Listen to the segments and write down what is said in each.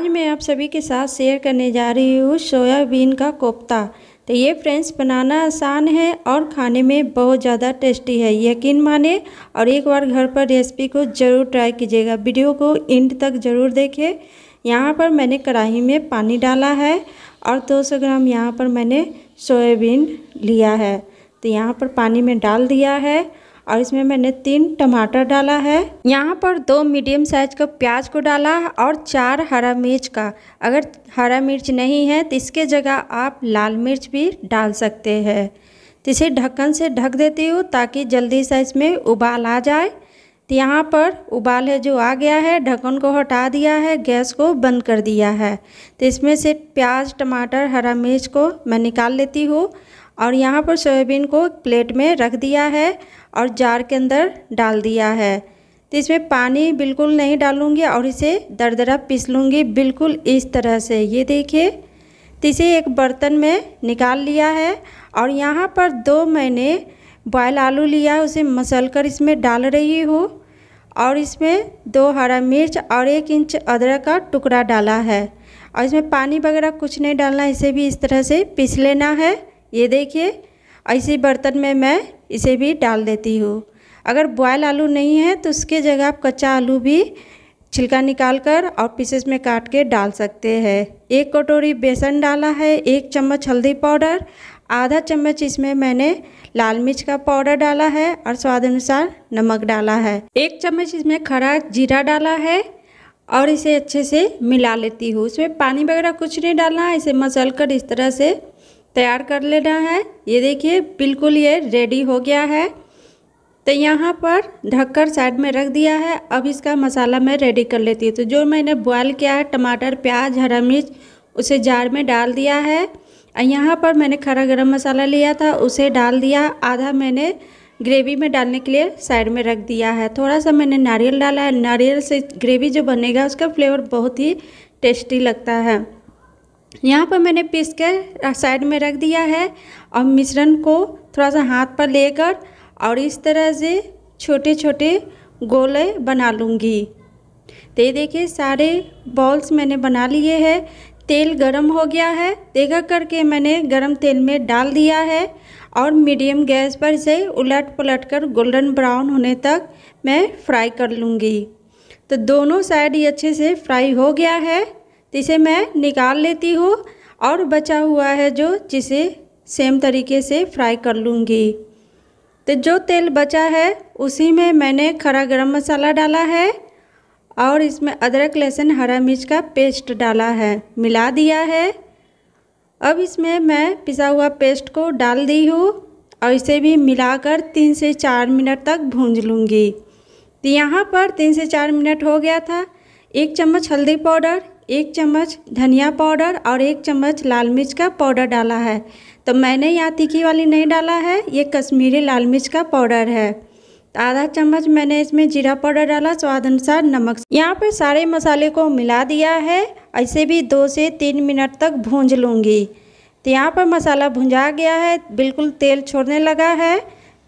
आज मैं आप सभी के साथ शेयर करने जा रही हूँ सोयाबीन का कोफ्ता तो ये फ्रेंड्स बनाना आसान है और खाने में बहुत ज़्यादा टेस्टी है यकीन माने और एक बार घर पर रेसिपी को ज़रूर ट्राई कीजिएगा वीडियो को एंड तक ज़रूर देखें यहाँ पर मैंने कढ़ाई में पानी डाला है और 200 ग्राम यहाँ पर मैंने सोयाबीन लिया है तो यहाँ पर पानी में डाल दिया है और इसमें मैंने तीन टमाटर डाला है यहाँ पर दो मीडियम साइज का प्याज को डाला और चार हरा मिर्च का अगर हरा मिर्च नहीं है तो इसके जगह आप लाल मिर्च भी डाल सकते हैं तो इसे ढक्कन से ढक देती हूँ ताकि जल्दी से इसमें उबाल आ जाए तो यहाँ पर उबाल है जो आ गया है ढक्कन को हटा दिया है गैस को बंद कर दिया है तो इसमें से प्याज टमाटर हरा मिर्च को मैं निकाल लेती हूँ और यहाँ पर सोयाबीन को प्लेट में रख दिया है और जार के अंदर डाल दिया है तो इसमें पानी बिल्कुल नहीं डालूंगी और इसे दरदरा पीस लूँगी बिल्कुल इस तरह से ये देखिए तो इसे एक बर्तन में निकाल लिया है और यहाँ पर दो मैंने बॉयल आलू लिया है उसे मसल कर इसमें डाल रही हूँ और इसमें दो हरा मिर्च और एक इंच अदरक का टुकड़ा डाला है और इसमें पानी वगैरह कुछ नहीं डालना इसे भी इस तरह से पीस लेना है ये देखिए ऐसे बर्तन में मैं इसे भी डाल देती हूँ अगर बॉयल आलू नहीं है तो उसके जगह आप कच्चा आलू भी छिलका निकाल कर और पीसेस में काट के डाल सकते हैं एक कटोरी बेसन डाला है एक चम्मच हल्दी पाउडर आधा चम्मच इसमें मैंने लाल मिर्च का पाउडर डाला है और स्वाद अनुसार नमक डाला है एक चम्मच इसमें खड़ा जीरा डाला है और इसे अच्छे से मिला लेती हूँ उसमें पानी वगैरह कुछ नहीं डालना है इसे मसल कर इस तरह से तैयार कर लेना है ये देखिए बिल्कुल ये रेडी हो गया है तो यहाँ पर ढककर साइड में रख दिया है अब इसका मसाला मैं रेडी कर लेती हूँ तो जो मैंने बॉयल किया है टमाटर प्याज हरा मिर्च उसे जार में डाल दिया है और यहाँ पर मैंने खरा गरम मसाला लिया था उसे डाल दिया आधा मैंने ग्रेवी में डालने के लिए साइड में रख दिया है थोड़ा सा मैंने नारियल डाला है नारियल से ग्रेवी जो बनेगा उसका फ्लेवर बहुत ही टेस्टी लगता है यहाँ पर मैंने पीस के साइड में रख दिया है और मिश्रण को थोड़ा सा हाथ पर लेकर और इस तरह से छोटे छोटे गोले बना लूँगी तो ये देखिए सारे बॉल्स मैंने बना लिए हैं तेल गरम हो गया है देखा करके मैंने गरम तेल में डाल दिया है और मीडियम गैस पर इसे उलट पलट कर गोल्डन ब्राउन होने तक मैं फ्राई कर लूँगी तो दोनों साइड ही अच्छे से फ्राई हो गया है तो इसे मैं निकाल लेती हूँ और बचा हुआ है जो जिसे सेम तरीके से फ्राई कर लूँगी तो जो तेल बचा है उसी में मैंने खरा गरम मसाला डाला है और इसमें अदरक लहसुन हरा मिर्च का पेस्ट डाला है मिला दिया है अब इसमें मैं पिसा हुआ पेस्ट को डाल दी हूँ और इसे भी मिलाकर तीन से चार मिनट तक भूंज लूँगी तो यहाँ पर तीन से चार मिनट हो गया था एक चम्मच हल्दी पाउडर एक चम्मच धनिया पाउडर और एक चम्मच लाल मिर्च का पाउडर डाला है तो मैंने यहाँ तीखी वाली नहीं डाला है ये कश्मीरी लाल मिर्च का पाउडर है आधा चम्मच मैंने इसमें जीरा पाउडर डाला स्वाद अनुसार नमक यहाँ पर सारे मसाले को मिला दिया है ऐसे भी दो से तीन मिनट तक भूंज लूँगी तो यहाँ पर मसाला भुंजा गया है बिल्कुल तेल छोड़ने लगा है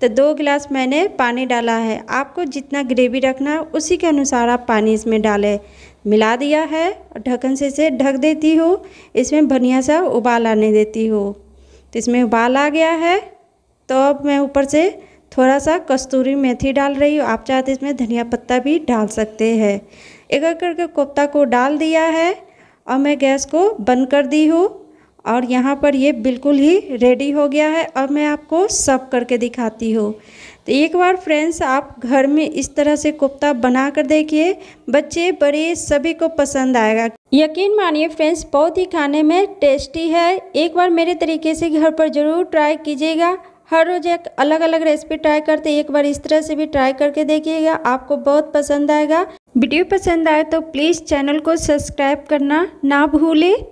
तो दो गिलास मैंने पानी डाला है आपको जितना ग्रेवी रखना है उसी के अनुसार आप पानी इसमें डालें मिला दिया है और ढक्कन से इसे ढक देती हूँ इसमें बढ़िया सा उबाल आने देती हूँ तो इसमें उबाल आ गया है तो अब मैं ऊपर से थोड़ा सा कस्तूरी मेथी डाल रही हूँ आप चाहते तो इसमें धनिया पत्ता भी डाल सकते हैं एक एक करके कोफ्ता को डाल दिया है और मैं गैस को बंद कर दी हूँ और यहाँ पर ये बिल्कुल ही रेडी हो गया है अब मैं आपको सब करके दिखाती हूँ तो एक बार फ्रेंड्स आप घर में इस तरह से कोफ्ता बना कर देखिए बच्चे बड़े सभी को पसंद आएगा यकीन मानिए फ्रेंड्स बहुत ही खाने में टेस्टी है एक बार मेरे तरीके से घर पर ज़रूर ट्राई कीजिएगा हर रोज़ एक अलग अलग रेसिपी ट्राई करते एक बार इस तरह से भी ट्राई करके देखिएगा आपको बहुत पसंद आएगा वीडियो पसंद आए तो प्लीज़ चैनल को सब्सक्राइब करना ना भूलें